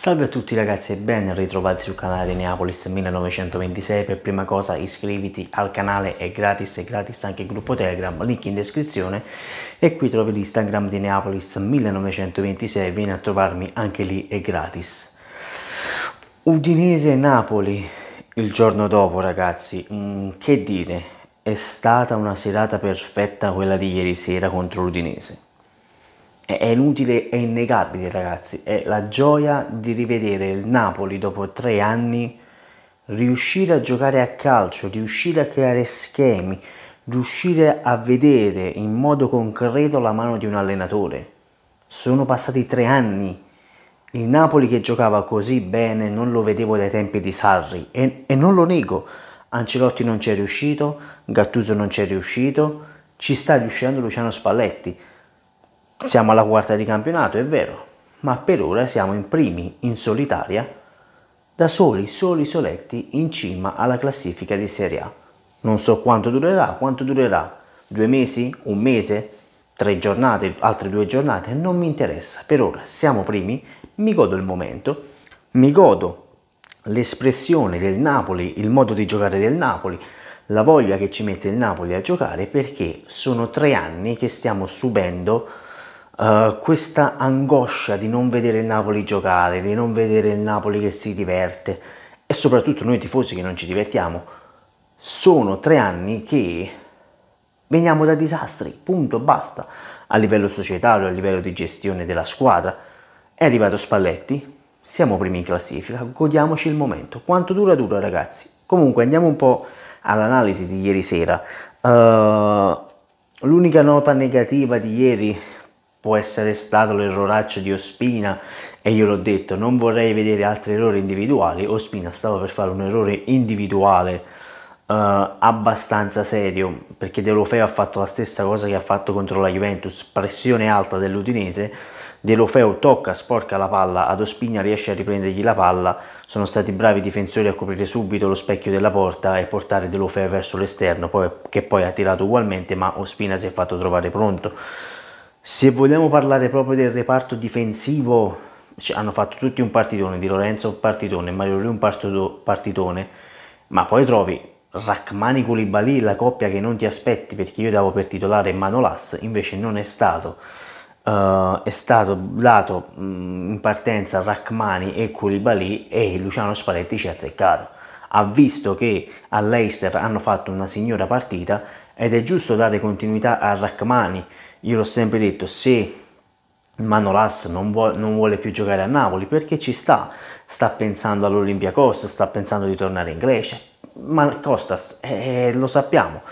Salve a tutti ragazzi e ben ritrovati sul canale di Neapolis 1926, per prima cosa iscriviti al canale, è gratis, è gratis anche il gruppo Telegram, link in descrizione e qui trovi l'Instagram di Neapolis 1926, vieni a trovarmi anche lì, è gratis. Udinese-Napoli il giorno dopo ragazzi, mm, che dire, è stata una serata perfetta quella di ieri sera contro l'Udinese è inutile, è innegabile ragazzi, è la gioia di rivedere il Napoli dopo tre anni riuscire a giocare a calcio, riuscire a creare schemi, riuscire a vedere in modo concreto la mano di un allenatore. Sono passati tre anni, il Napoli che giocava così bene non lo vedevo dai tempi di Sarri e, e non lo nego, Ancelotti non c'è riuscito, Gattuso non c'è riuscito, ci sta riuscendo Luciano Spalletti siamo alla quarta di campionato, è vero, ma per ora siamo in primi in solitaria, da soli, soli soletti in cima alla classifica di Serie A. Non so quanto durerà, quanto durerà, due mesi, un mese, tre giornate, altre due giornate, non mi interessa. Per ora siamo primi, mi godo il momento, mi godo l'espressione del Napoli, il modo di giocare del Napoli, la voglia che ci mette il Napoli a giocare perché sono tre anni che stiamo subendo eh, questa angoscia di non vedere il Napoli giocare, di non vedere il Napoli che si diverte e soprattutto noi tifosi che non ci divertiamo, sono tre anni che veniamo da disastri, punto, basta, a livello societario, a livello di gestione della squadra. È arrivato Spalletti, siamo primi in classifica, godiamoci il momento. Quanto dura dura ragazzi? Comunque andiamo un po' all'analisi di ieri sera. Uh, l'unica nota negativa di ieri può essere stato l'erroraccio di Ospina e io l'ho detto, non vorrei vedere altri errori individuali, Ospina stava per fare un errore individuale eh, abbastanza serio perché De Lofeo ha fatto la stessa cosa che ha fatto contro la Juventus, pressione alta dell'Udinese, De Lofeo tocca, sporca la palla ad Ospina, riesce a riprendergli la palla, sono stati bravi i difensori a coprire subito lo specchio della porta e portare De Lofeo verso l'esterno, poi, che poi ha tirato ugualmente ma Ospina si è fatto trovare pronto. Se vogliamo parlare proprio del reparto difensivo, cioè hanno fatto tutti un partitone, Di Lorenzo un partitone, Mario Lui un partitone, ma poi trovi Rachmani Koulibaly, la coppia che non ti aspetti perché io davo per titolare Manolas, invece non è stato. Uh, è stato dato mm, in partenza Rachmani e Koulibaly e Luciano Spalletti ci ha azzeccato. Ha visto che all'Eister hanno fatto una signora partita ed è giusto dare continuità a Rachmani. Io l'ho sempre detto, se Manolas non, vuole, non vuole più giocare a Napoli perché ci sta, sta pensando all'Olimpia Costa, sta pensando di tornare in Grecia, ma Costas, eh, lo sappiamo,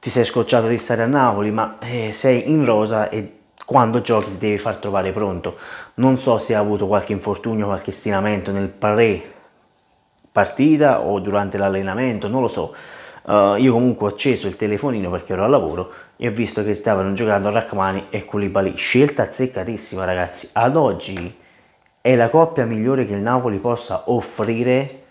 ti sei scocciato di stare a Napoli, ma eh, sei in rosa e quando giochi ti devi far trovare pronto. Non so se ha avuto qualche infortunio, qualche stinamento nel pre partita o durante l'allenamento, non lo so Uh, io comunque ho acceso il telefonino perché ero al lavoro e ho visto che stavano giocando Rachmani e Koulibaly. Scelta azzeccatissima ragazzi. Ad oggi è la coppia migliore che il Napoli possa offrire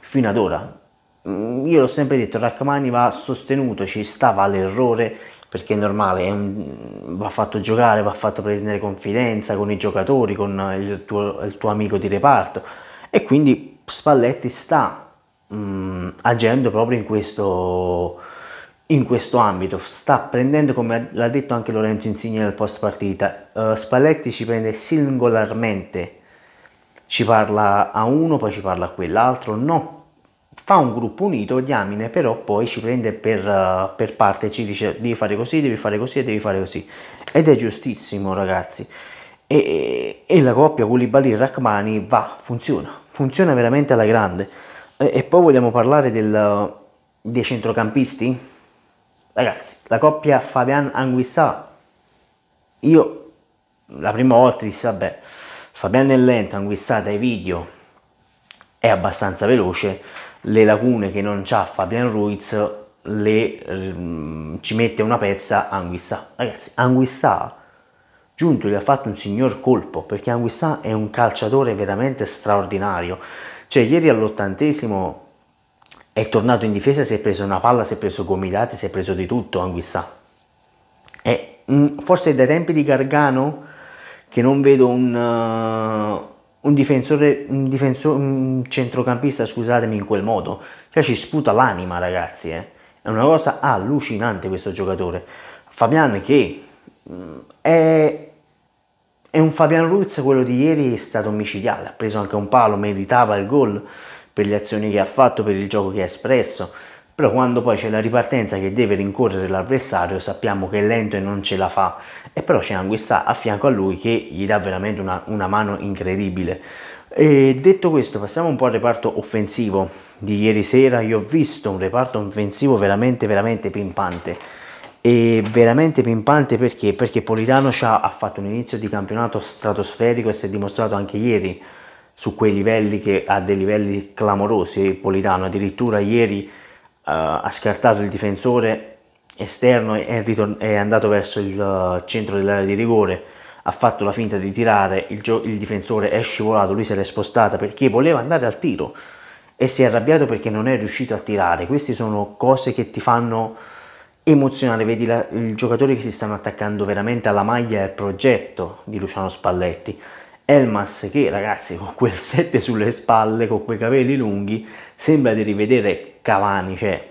fino ad ora. Mm, io l'ho sempre detto, Rachmani va sostenuto, ci stava l'errore perché è normale, è un, va fatto giocare, va fatto prendere confidenza con i giocatori, con il tuo, il tuo amico di reparto e quindi Spalletti sta mh, mm, agendo proprio in questo, in questo ambito. Sta prendendo, come l'ha detto anche Lorenzo Insigne nel post partita, uh, Spalletti ci prende singolarmente, ci parla a uno, poi ci parla a quell'altro, no, fa un gruppo unito, diamine, però poi ci prende per, uh, per parte e ci dice devi fare così, devi fare così e devi fare così. Ed è giustissimo ragazzi. E, e, e la coppia Koulibaly-Rachmani va, funziona, funziona veramente alla grande e poi vogliamo parlare del, dei centrocampisti? Ragazzi, la coppia Fabian Anguissà, io la prima volta dissi, vabbè, Fabian è lento, Anguissà dai video è abbastanza veloce, le lacune che non ha Fabian Ruiz le, ehm, ci mette una pezza Anguissà. Ragazzi, Anguissà Giunto gli ha fatto un signor colpo perché Anguissà è un calciatore veramente straordinario. Cioè ieri all'ottantesimo è tornato in difesa, si è preso una palla, si è preso gomitati, si è preso di tutto Anguissà. È, forse dai tempi di Gargano che non vedo un, uh, un, difensore, un, difensore, un, centrocampista, scusatemi, in quel modo. Cioè ci sputa l'anima ragazzi, eh. è una cosa allucinante questo giocatore. Fabian che mm, è e un Fabian Ruiz, quello di ieri, è stato omicidiale. ha preso anche un palo, meritava il gol per le azioni che ha fatto, per il gioco che ha espresso, però quando poi c'è la ripartenza che deve rincorrere l'avversario sappiamo che è lento e non ce la fa, e però c'è Anguissà a fianco a lui che gli dà veramente una, una mano incredibile. E detto questo, passiamo un po' al reparto offensivo di ieri sera. Io ho visto un reparto offensivo veramente, veramente pimpante e veramente pimpante perché? Perché Politano ha fatto un inizio di campionato stratosferico e si è dimostrato anche ieri su quei livelli che ha dei livelli clamorosi. Politano addirittura ieri uh, ha scartato il difensore esterno e è, ritorn- è andato verso il uh, centro dell'area di rigore. Ha fatto la finta di tirare, il, gio- il difensore è scivolato, lui se l'è spostata perché voleva andare al tiro e si è arrabbiato perché non è riuscito a tirare. Queste sono cose che ti fanno emozionale, vedi la, il giocatore che si stanno attaccando veramente alla maglia e al progetto di Luciano Spalletti. Elmas che ragazzi con quel 7 sulle spalle, con quei capelli lunghi, sembra di rivedere Cavani, cioè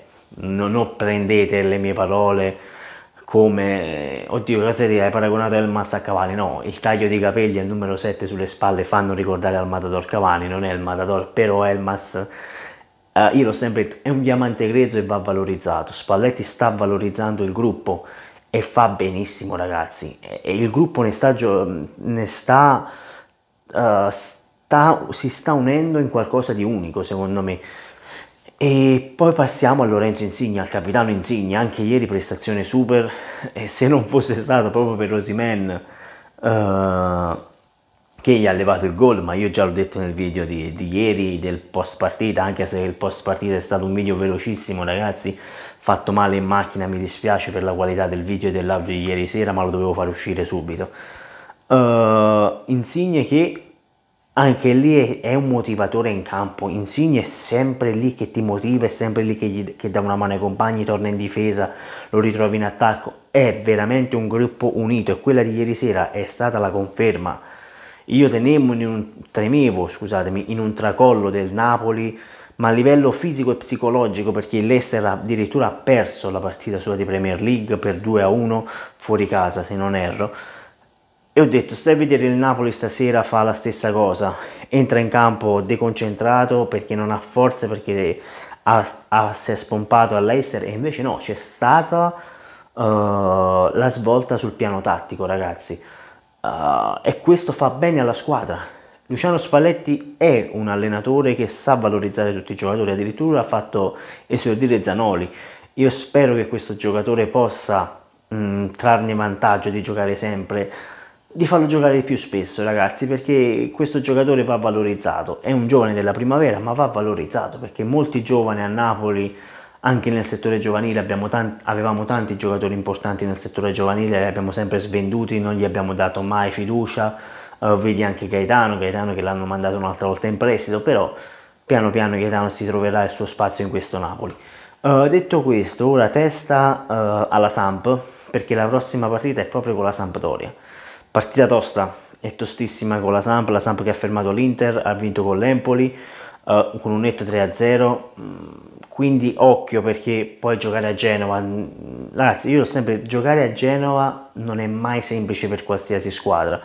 non prendete le mie parole come oddio Cassetti hai paragonato Elmas a Cavani, no, il taglio dei capelli e il numero 7 sulle spalle fanno ricordare al Matador Cavani, non è il Matador, però Elmas eh, io l'ho sempre detto, è un diamante grezzo e va valorizzato. Spalletti sta valorizzando il gruppo e fa benissimo ragazzi. E, e il gruppo ne sta, ne sta, uh, sta, si sta unendo in qualcosa di unico secondo me. E poi passiamo a Lorenzo Insigne, al capitano Insigne, anche ieri prestazione super, e se non fosse stato proprio per Rosimen, uh, eh, che gli ha levato il gol, ma io già l'ho detto nel video di, di ieri del post partita, anche se il post partita è stato un video velocissimo ragazzi, fatto male in macchina, mi dispiace per la qualità del video e dell'audio di ieri sera, ma lo dovevo far uscire subito. Uh, Insigne che anche lì è, un motivatore in campo, Insigne è sempre lì che ti motiva, è sempre lì che, gli, che dà una mano ai compagni, torna in difesa, lo ritrovi in attacco, è veramente un gruppo unito e quella di ieri sera è stata la conferma io tenevo in un, temevo in un tracollo del Napoli, ma a livello fisico e psicologico, perché l'Ester addirittura ha perso la partita sua di Premier League per 2-1 a fuori casa, se non erro. E ho detto, stai a vedere il Napoli stasera fa la stessa cosa, entra in campo deconcentrato perché non ha forze, perché ha, ha, si è spompato all'Ester e invece no, c'è stata uh, la svolta sul piano tattico ragazzi uh, e questo fa bene alla squadra. Luciano Spalletti è un allenatore che sa valorizzare tutti i giocatori, addirittura ha fatto esordire Zanoli. Io spero che questo giocatore possa mh, mm, trarne vantaggio di giocare sempre, di farlo giocare più spesso ragazzi, perché questo giocatore va valorizzato. È un giovane della primavera, ma va valorizzato perché molti giovani a Napoli anche nel settore giovanile tanti, avevamo tanti giocatori importanti nel settore giovanile, li abbiamo sempre svenduti, non gli abbiamo dato mai fiducia, uh, vedi anche Gaetano, Gaetano che l'hanno mandato un'altra volta in prestito, però piano piano Gaetano si troverà il suo spazio in questo Napoli. Uh, detto questo, ora testa uh, alla Samp, perché la prossima partita è proprio con la Sampdoria. Partita tosta, è tostissima con la Samp, la Samp che ha fermato l'Inter, ha vinto con l'Empoli, con un netto 3-0 quindi occhio perché poi giocare a Genova, ragazzi io l'ho sempre, giocare a Genova non è mai semplice per qualsiasi squadra,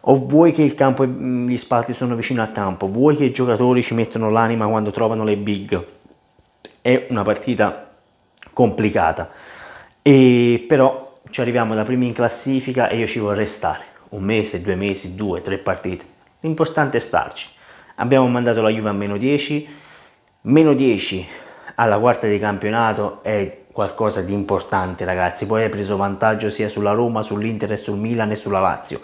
o vuoi che il campo, mm, gli spazi sono vicino al campo, vuoi che i giocatori ci mettono l'anima quando trovano le big, è una partita complicata, e però ci arriviamo da primi in classifica e io ci vorrei stare, un mese, due mesi, due, tre partite, l'importante è starci, abbiamo mandato la Juve a meno 10, meno 10 alla quarta di campionato è qualcosa di importante ragazzi, poi hai preso vantaggio sia sulla Roma, sull'Inter, sul Milan e sulla Lazio.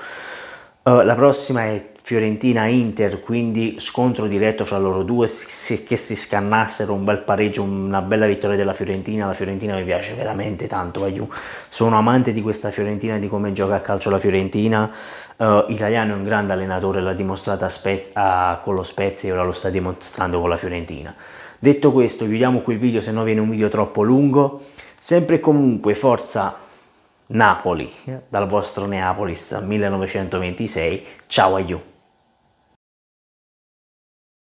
Uh, la prossima è Fiorentina-Inter, quindi scontro diretto fra loro due, se, che si scannassero un bel pareggio, una bella vittoria della Fiorentina, la Fiorentina mi piace veramente tanto, Aiu. sono amante di questa Fiorentina, di come gioca a calcio la Fiorentina, uh, Italiano è un grande allenatore, l'ha dimostrata Spe- a, ah, con lo Spezia e ora lo sta dimostrando con la Fiorentina. Detto questo, chiudiamo qui il video, se no viene un video troppo lungo. Sempre e comunque, forza Napoli, dal vostro Neapolis 1926. Ciao a you.